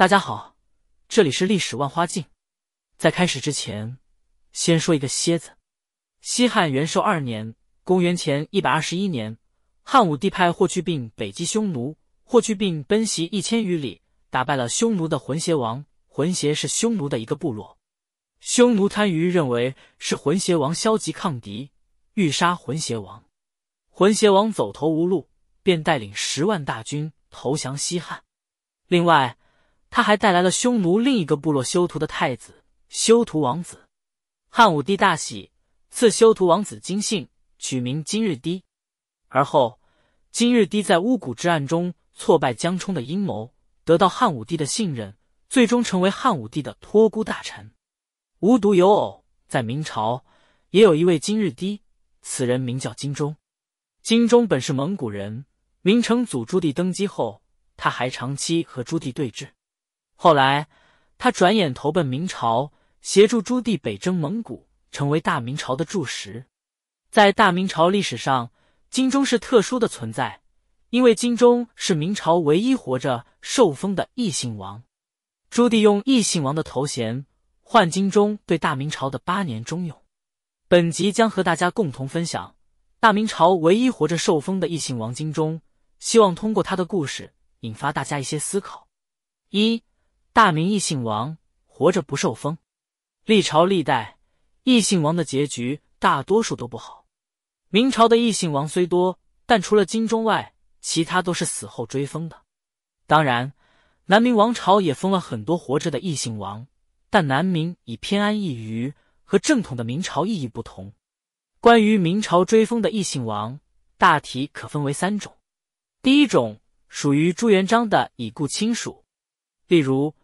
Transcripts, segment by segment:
大家好，这里是历史万花镜。在开始之前，先说一个蝎子。西汉元寿二年（公元前一百二十一年），汉武帝派霍去病北击匈奴。霍去病奔袭一千余里，打败了匈奴的浑邪王。浑邪是匈奴的一个部落。匈奴贪于认为是浑邪王消极抗敌，欲杀浑邪王。浑邪王走投无路，便带领十万大军投降西汉。另外，他还带来了匈奴另一个部落修图的太子修图王子，汉武帝大喜，赐修图王子金姓，取名金日滴。而后，金日低在巫蛊之案中挫败江充的阴谋，得到汉武帝的信任，最终成为汉武帝的托孤大臣。无独有偶，在明朝也有一位金日低，此人名叫金钟。金钟本是蒙古人，明成祖朱棣登基后，他还长期和朱棣对峙。后来，他转眼投奔明朝，协助朱棣北征蒙古，成为大明朝的柱石。在大明朝历史上，金钟是特殊的存在，因为金钟是明朝唯一活着受封的异姓王。朱棣用异姓王的头衔换金钟对大明朝的八年忠勇。本集将和大家共同分享大明朝唯一活着受封的异姓王金钟，希望通过他的故事引发大家一些思考。一大明异姓王活着不受封，历朝历代异姓王的结局大多数都不好。明朝的异姓王虽多，但除了金钟外，其他都是死后追封的。当然，南明王朝也封了很多活着的异姓王，但南明以偏安一隅，和正统的明朝意义不同。关于明朝追封的异姓王，大体可分为三种：第一种属于朱元璋的已故亲属，例如。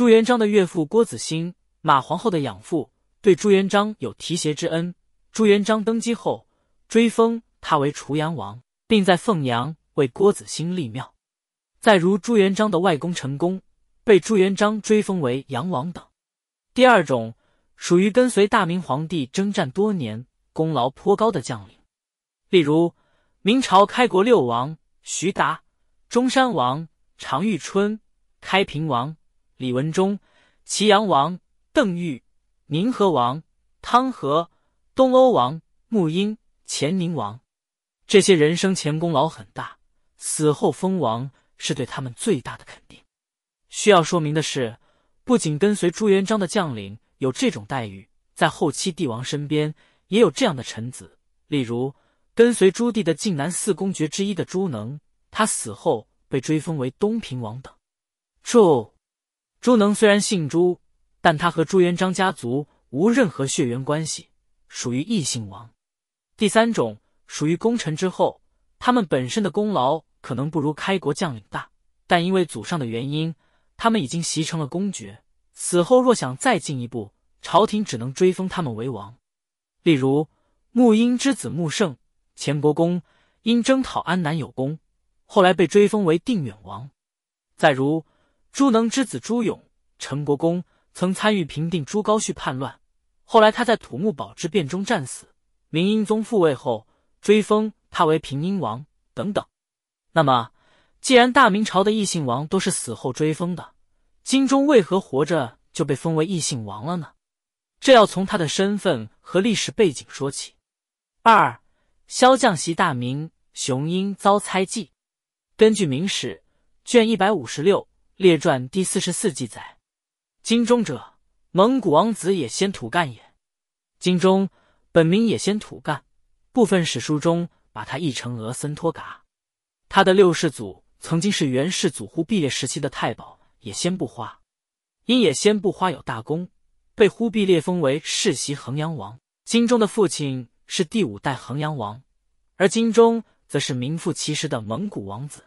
朱元璋的岳父郭子兴，马皇后的养父，对朱元璋有提携之恩。朱元璋登基后，追封他为滁阳王，并在凤阳为郭子兴立庙。再如朱元璋的外公陈功被朱元璋追封为阳王等。第二种属于跟随大明皇帝征战多年、功劳颇高的将领，例如明朝开国六王徐达、中山王常遇春、开平王。李文忠、祁阳王、邓愈、宁河王、汤和、东欧王、沐英、乾宁王，这些人生前功劳很大，死后封王是对他们最大的肯定。需要说明的是，不仅跟随朱元璋的将领有这种待遇，在后期帝王身边也有这样的臣子，例如跟随朱棣的晋南四公爵之一的朱能，他死后被追封为东平王等。注。朱能虽然姓朱，但他和朱元璋家族无任何血缘关系，属于异姓王。第三种属于功臣之后，他们本身的功劳可能不如开国将领大，但因为祖上的原因，他们已经习成了公爵。死后若想再进一步，朝廷只能追封他们为王。例如，穆英之子穆胜，前国公，因征讨安南有功，后来被追封为定远王。再如。朱能之子朱勇，陈国公，曾参与平定朱高煦叛乱。后来他在土木堡之变中战死。明英宗复位后，追封他为平英王等等。那么，既然大明朝的异姓王都是死后追封的，金钟为何活着就被封为异姓王了呢？这要从他的身份和历史背景说起。二萧将袭大明，雄鹰遭猜忌。根据《明史》卷一百五十六。列传第四十四记载，金钟者，蒙古王子也，先土干也。金钟本名也先土干，部分史书中把他译成俄森托嘎。他的六世祖曾经是元世祖忽必烈时期的太保也先不花，因也先不花有大功，被忽必烈封为世袭衡阳王。金钟的父亲是第五代衡阳王，而金钟则是名副其实的蒙古王子。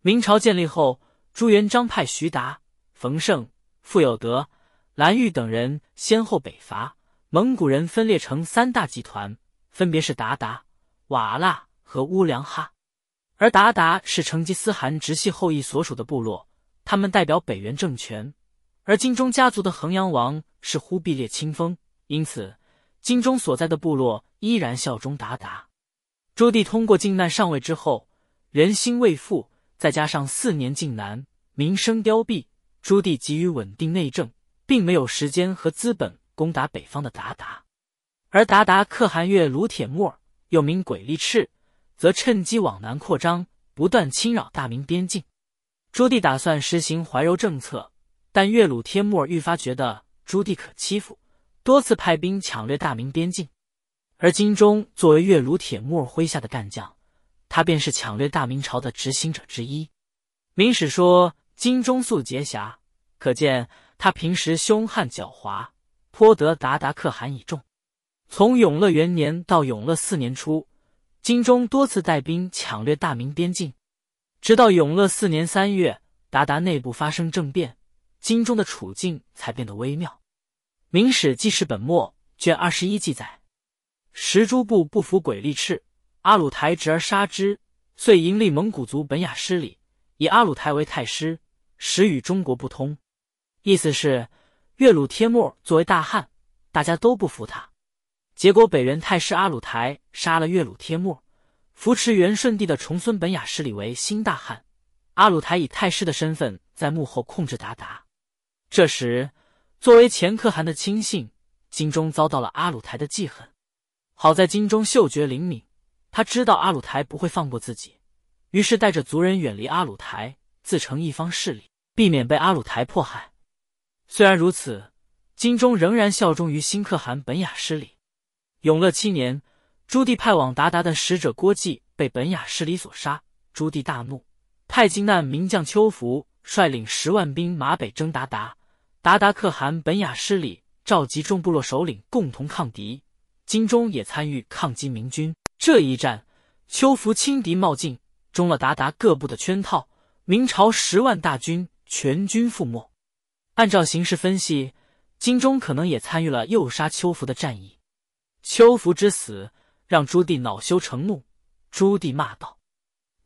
明朝建立后。朱元璋派徐达、冯胜、傅有德、蓝玉等人先后北伐，蒙古人分裂成三大集团，分别是鞑靼、瓦剌和乌梁哈。而达达是成吉思汗直系后裔所属的部落，他们代表北元政权。而金钟家族的衡阳王是忽必烈亲封，因此金钟所在的部落依然效忠达达。朱棣通过靖难上位之后，人心未复。再加上四年，晋南民生凋敝，朱棣急于稳定内政，并没有时间和资本攻打北方的鞑靼。而鞑靼可汗月鲁铁木儿，又名鬼力赤，则趁机往南扩张，不断侵扰大明边境。朱棣打算实行怀柔政策，但月鲁天木儿愈发觉得朱棣可欺负，多次派兵抢掠大明边境。而金忠作为月鲁铁木儿麾下的干将。他便是抢掠大明朝的执行者之一。明史说：“金中素黠侠，可见他平时凶悍狡猾，颇得达达可汗倚重。从永乐元年到永乐四年初，金中多次带兵抢掠大明边境，直到永乐四年三月，达达内部发生政变，金中的处境才变得微妙。”明史记事本末卷二十一记载：“石诸部不服鬼力赤。”阿鲁台侄而杀之，遂迎立蒙古族本雅失礼，以阿鲁台为太师，始与中国不通。意思是，岳鲁帖木儿作为大汉，大家都不服他。结果，北元太师阿鲁台杀了岳鲁帖木儿，扶持元顺帝的重孙本雅失礼为新大汉。阿鲁台以太师的身份在幕后控制鞑靼。这时，作为前可汗的亲信，金钟遭到了阿鲁台的记恨。好在金钟嗅觉灵敏。他知道阿鲁台不会放过自己，于是带着族人远离阿鲁台，自成一方势力，避免被阿鲁台迫害。虽然如此，金钟仍然效忠于新可汗本雅失礼。永乐七年，朱棣派往鞑靼的使者郭济被本雅失礼所杀，朱棣大怒，派金难名将丘福率领十万兵马北征鞑靼。鞑靼可汗本雅失礼，召集众部落首领共同抗敌，金钟也参与抗击明军。这一战，秋福轻敌冒进，中了鞑靼各部的圈套，明朝十万大军全军覆没。按照形势分析，金钟可能也参与了诱杀秋福的战役。秋福之死让朱棣恼羞成怒，朱棣骂道：“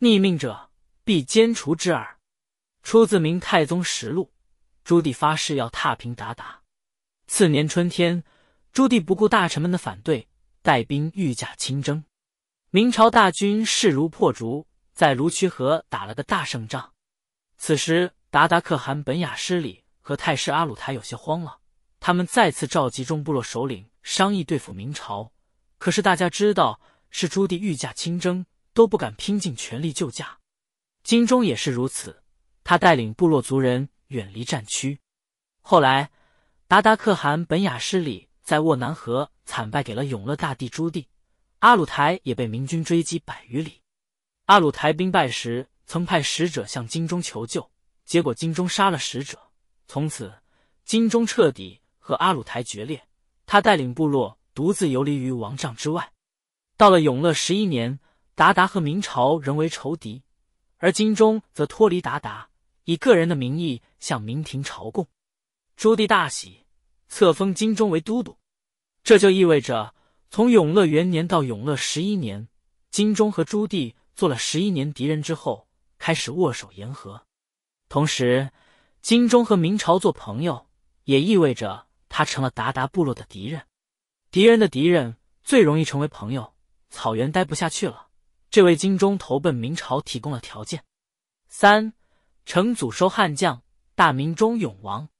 逆命者，必歼除之耳。”出自《明太宗实录》。朱棣发誓要踏平鞑靼。次年春天，朱棣不顾大臣们的反对，带兵御驾亲征。明朝大军势如破竹，在卢渠河打了个大胜仗。此时，达达可汗本雅失里和太师阿鲁台有些慌了，他们再次召集众部落首领商议对付明朝。可是，大家知道是朱棣御驾亲征，都不敢拼尽全力救驾。金钟也是如此，他带领部落族人远离战区。后来，达达可汗本雅失里在斡南河惨败给了永乐大帝朱棣。阿鲁台也被明军追击百余里，阿鲁台兵败时曾派使者向金钟求救，结果金钟杀了使者。从此，金钟彻底和阿鲁台决裂，他带领部落独自游离于王帐之外。到了永乐十一年，鞑靼和明朝仍为仇敌，而金钟则脱离鞑靼，以个人的名义向明廷朝贡。朱棣大喜，册封金钟为都督，这就意味着。从永乐元年到永乐十一年，金钟和朱棣做了十一年敌人之后，开始握手言和。同时，金钟和明朝做朋友，也意味着他成了鞑靼部落的敌人。敌人的敌人最容易成为朋友。草原待不下去了，这为金钟投奔明朝提供了条件。三，成祖收汉将，大明中永王，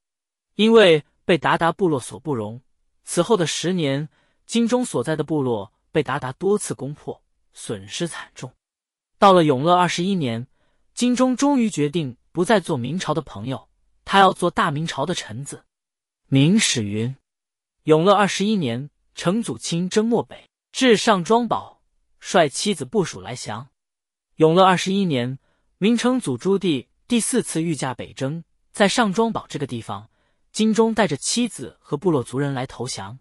因为被鞑靼部落所不容，此后的十年。金钟所在的部落被鞑靼多次攻破，损失惨重。到了永乐二十一年，金钟终于决定不再做明朝的朋友，他要做大明朝的臣子。《明史》云：永乐二十一年，成祖亲征漠北，至上庄堡，率妻子部属来降。永乐二十一年，明成祖朱棣第四次御驾北征，在上庄堡这个地方，金钟带着妻子和部落族人来投降。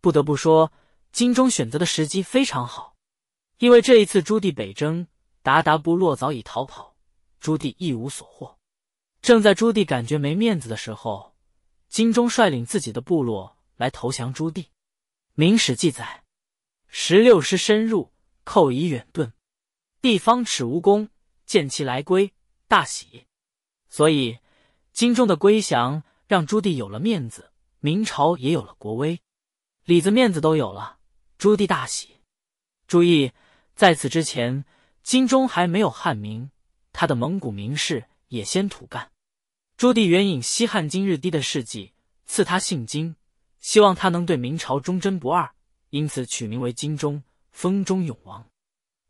不得不说，金钟选择的时机非常好，因为这一次朱棣北征，鞑靼部落早已逃跑，朱棣一无所获。正在朱棣感觉没面子的时候，金钟率领自己的部落来投降朱棣。《明史》记载：“十六师深入，寇已远遁，地方耻无功，见其来归，大喜。”所以，金钟的归降让朱棣有了面子，明朝也有了国威。里子面子都有了，朱棣大喜。注意，在此之前，金中还没有汉名，他的蒙古名士也先土干。朱棣援引西汉金日低的事迹，赐他姓金，希望他能对明朝忠贞不二，因此取名为金中，封中永王。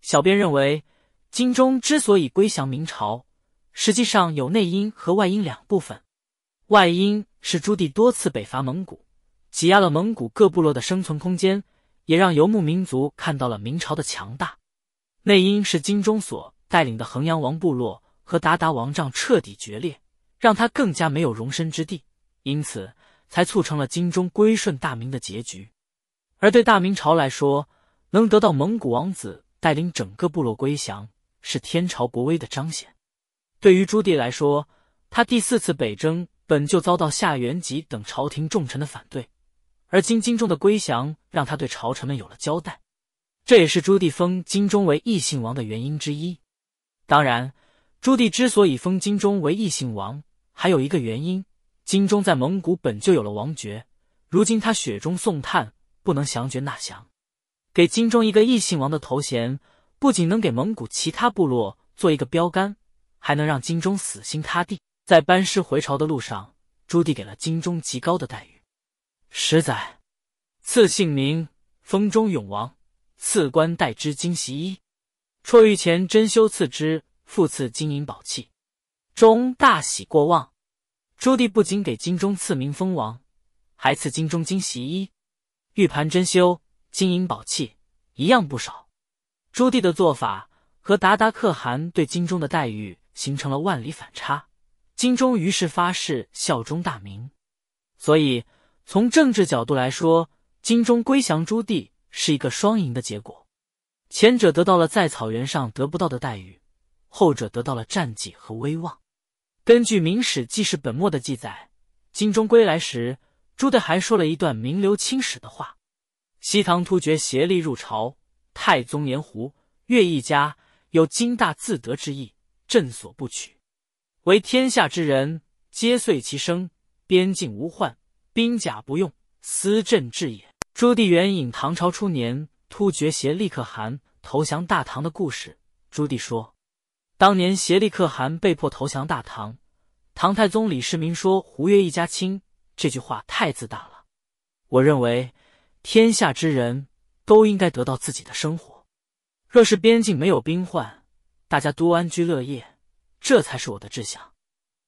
小编认为，金中之所以归降明朝，实际上有内因和外因两部分。外因是朱棣多次北伐蒙古。挤压了蒙古各部落的生存空间，也让游牧民族看到了明朝的强大。内因是金钟所带领的衡阳王部落和鞑靼王帐彻底决裂，让他更加没有容身之地，因此才促成了金钟归顺大明的结局。而对大明朝来说，能得到蒙古王子带领整个部落归降，是天朝国威的彰显。对于朱棣来说，他第四次北征本就遭到夏元吉等朝廷重臣的反对。而金钟的归降让他对朝臣们有了交代，这也是朱棣封金钟为异姓王的原因之一。当然，朱棣之所以封金钟为异姓王，还有一个原因：金钟在蒙古本就有了王爵，如今他雪中送炭，不能降爵纳降，给金钟一个异姓王的头衔，不仅能给蒙古其他部落做一个标杆，还能让金钟死心塌地。在班师回朝的路上，朱棣给了金钟极高的待遇。十载，赐姓名，封中永王，赐官带之金习衣，绰御前珍修赐之，复赐金银宝器，中大喜过望。朱棣不仅给金钟赐名封王，还赐金钟金习衣、玉盘珍馐、金银宝器，一样不少。朱棣的做法和达达可汗对金钟的待遇形成了万里反差。金钟于是发誓效忠大明，所以。从政治角度来说，金钟归降朱棣是一个双赢的结果，前者得到了在草原上得不到的待遇，后者得到了战绩和威望。根据《明史纪事本末》的记载，金钟归来时，朱棣还说了一段名留青史的话：“西唐突厥协力入朝，太宗年胡越一家，有金大自得之意，朕所不取。为天下之人皆遂其生，边境无患。”兵甲不用，思朕志也。朱棣援引唐朝初年突厥协利可汗投降大唐的故事。朱棣说，当年协利可汗被迫投降大唐，唐太宗李世民说“胡越一家亲”这句话太自大了。我认为天下之人都应该得到自己的生活。若是边境没有兵患，大家都安居乐业，这才是我的志向。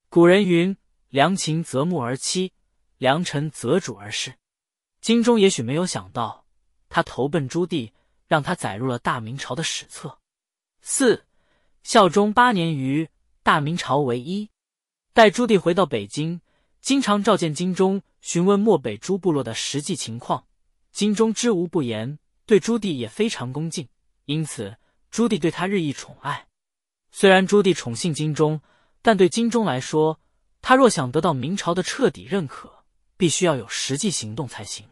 古人云：“良禽择木而栖。”良臣择主而事，金钟也许没有想到，他投奔朱棣，让他载入了大明朝的史册。四，孝忠八年余，大明朝唯一。待朱棣回到北京，经常召见金钟，询问漠北诸部落的实际情况。金钟知无不言，对朱棣也非常恭敬，因此朱棣对他日益宠爱。虽然朱棣宠信金钟，但对金钟来说，他若想得到明朝的彻底认可。必须要有实际行动才行。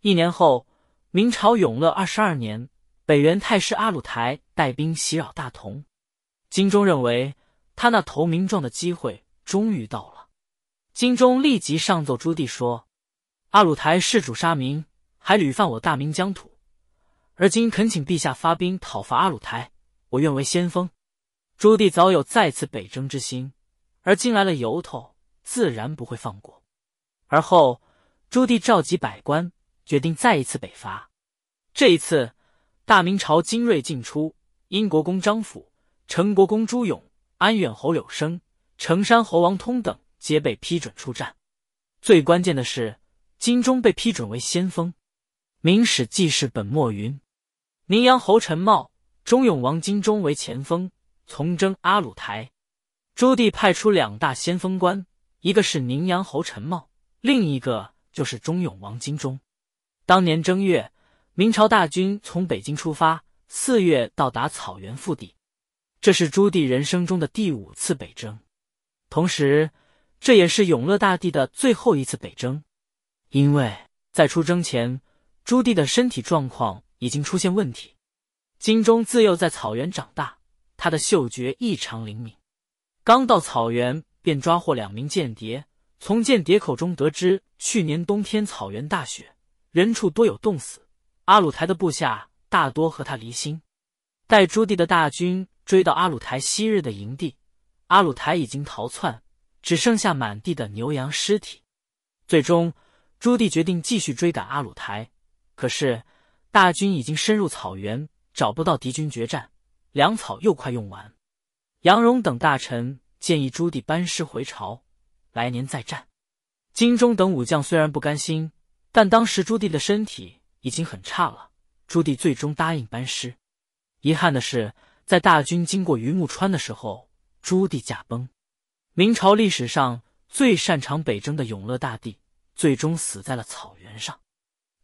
一年后，明朝永乐二十二年，北元太师阿鲁台带兵袭扰大同，金钟认为他那投名状的机会终于到了。金钟立即上奏朱棣说：“阿鲁台弑主杀民，还屡犯我大明疆土，而今恳请陛下发兵讨伐阿鲁台，我愿为先锋。”朱棣早有再次北征之心，而今来了由头，自然不会放过。而后，朱棣召集百官，决定再一次北伐。这一次，大明朝精锐尽出，英国公张辅、成国公朱勇、安远侯柳生、成山侯王通等皆被批准出战。最关键的是，金忠被批准为先锋。《明史记事本末》云：“宁阳侯陈茂、忠勇王金忠为前锋，从征阿鲁台。”朱棣派出两大先锋官，一个是宁阳侯陈茂。另一个就是忠勇王金忠。当年正月，明朝大军从北京出发，四月到达草原腹地。这是朱棣人生中的第五次北征，同时这也是永乐大帝的最后一次北征，因为在出征前，朱棣的身体状况已经出现问题。金忠自幼在草原长大，他的嗅觉异常灵敏，刚到草原便抓获两名间谍。从间谍口中得知，去年冬天草原大雪，人畜多有冻死。阿鲁台的部下大多和他离心。待朱棣的大军追到阿鲁台昔日的营地，阿鲁台已经逃窜，只剩下满地的牛羊尸体。最终，朱棣决定继续追赶阿鲁台，可是大军已经深入草原，找不到敌军决战，粮草又快用完。杨荣等大臣建议朱棣班师回朝。来年再战，金钟等武将虽然不甘心，但当时朱棣的身体已经很差了。朱棣最终答应班师。遗憾的是，在大军经过榆木川的时候，朱棣驾崩。明朝历史上最擅长北征的永乐大帝，最终死在了草原上。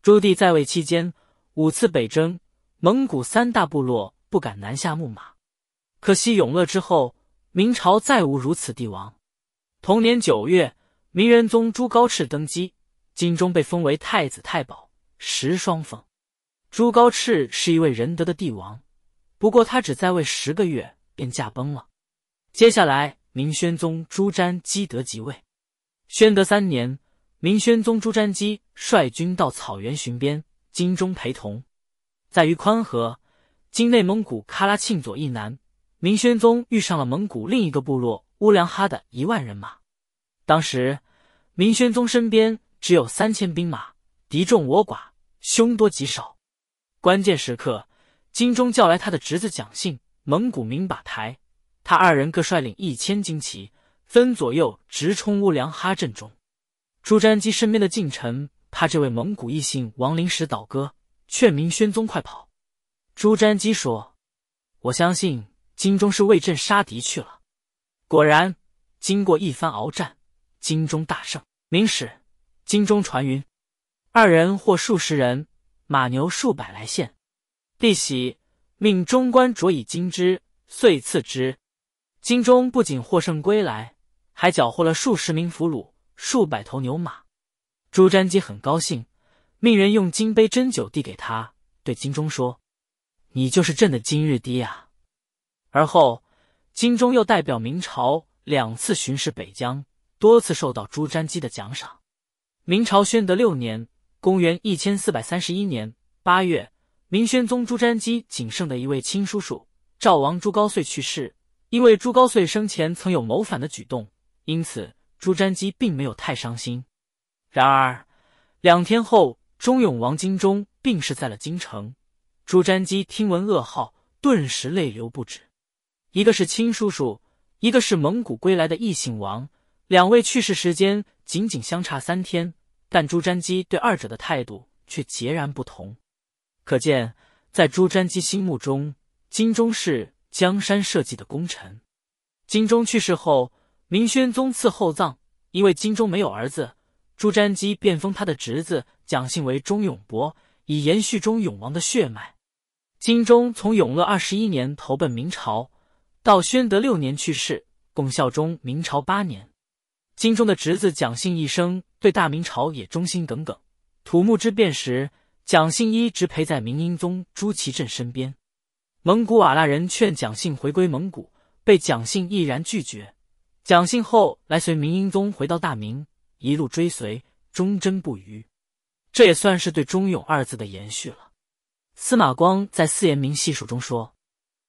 朱棣在位期间五次北征，蒙古三大部落不敢南下牧马。可惜永乐之后，明朝再无如此帝王。同年九月，明仁宗朱高炽登基，金钟被封为太子太保，十双凤。朱高炽是一位仁德的帝王，不过他只在位十个月便驾崩了。接下来，明宣宗朱瞻基得即位。宣德三年，明宣宗朱瞻基率军到草原巡边，金钟陪同，在于宽河（今内蒙古喀拉沁左翼南）。明宣宗遇上了蒙古另一个部落乌梁哈的一万人马，当时明宣宗身边只有三千兵马，敌众我寡，凶多吉少。关键时刻，金钟叫来他的侄子蒋信、蒙古名把台，他二人各率领一千精骑，分左右直冲乌梁哈阵中。朱瞻基身边的近臣怕这位蒙古异姓王临时倒戈，劝明宣宗快跑。朱瞻基说：“我相信。”金钟是为朕杀敌去了，果然，经过一番鏖战，金钟大胜。明史，金钟传云，二人获数十人，马牛数百来县。帝喜，命中官着以金之，遂赐之。金钟不仅获胜归来，还缴获了数十名俘虏、数百头牛马。朱瞻基很高兴，命人用金杯斟酒递给他，对金钟说：“你就是朕的今日敌呀。”而后，金钟又代表明朝两次巡视北疆，多次受到朱瞻基的奖赏。明朝宣德六年（公元1431年）八月，明宣宗朱瞻基仅剩的一位亲叔叔赵王朱高燧去世。因为朱高燧生前曾有谋反的举动，因此朱瞻基并没有太伤心。然而，两天后，忠勇王金忠病逝在了京城。朱瞻基听闻噩耗，顿时泪流不止。一个是亲叔叔，一个是蒙古归来的异姓王，两位去世时间仅仅相差三天，但朱瞻基对二者的态度却截然不同。可见，在朱瞻基心目中，金钟是江山社稷的功臣。金钟去世后，明宣宗赐厚葬，因为金钟没有儿子，朱瞻基便封他的侄子蒋姓为忠永伯，以延续忠永王的血脉。金钟从永乐二十一年投奔明朝。到宣德六年去世，共效忠明朝八年。金钟的侄子蒋信一生对大明朝也忠心耿耿。土木之变时，蒋信一直陪在明英宗朱祁镇身边。蒙古瓦剌人劝蒋信回归蒙古，被蒋信毅然拒绝。蒋信后来随明英宗回到大明，一路追随，忠贞不渝。这也算是对“忠勇”二字的延续了。司马光在《四言明细述》中说：“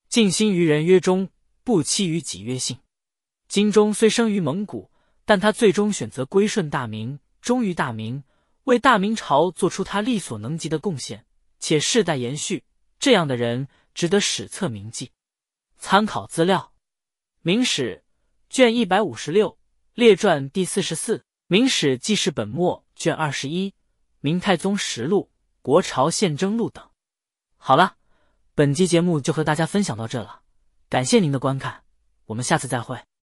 尽心于人曰忠。”不期于己曰信。金钟虽生于蒙古，但他最终选择归顺大明，忠于大明，为大明朝做出他力所能及的贡献，且世代延续。这样的人值得史册铭记。参考资料：《明史》卷一百五十六《列传》第四十四，《明史记事本末》卷二十一，《明太宗实录》《国朝宪征录》等。好了，本期节目就和大家分享到这了。感谢您的观看，我们下次再会。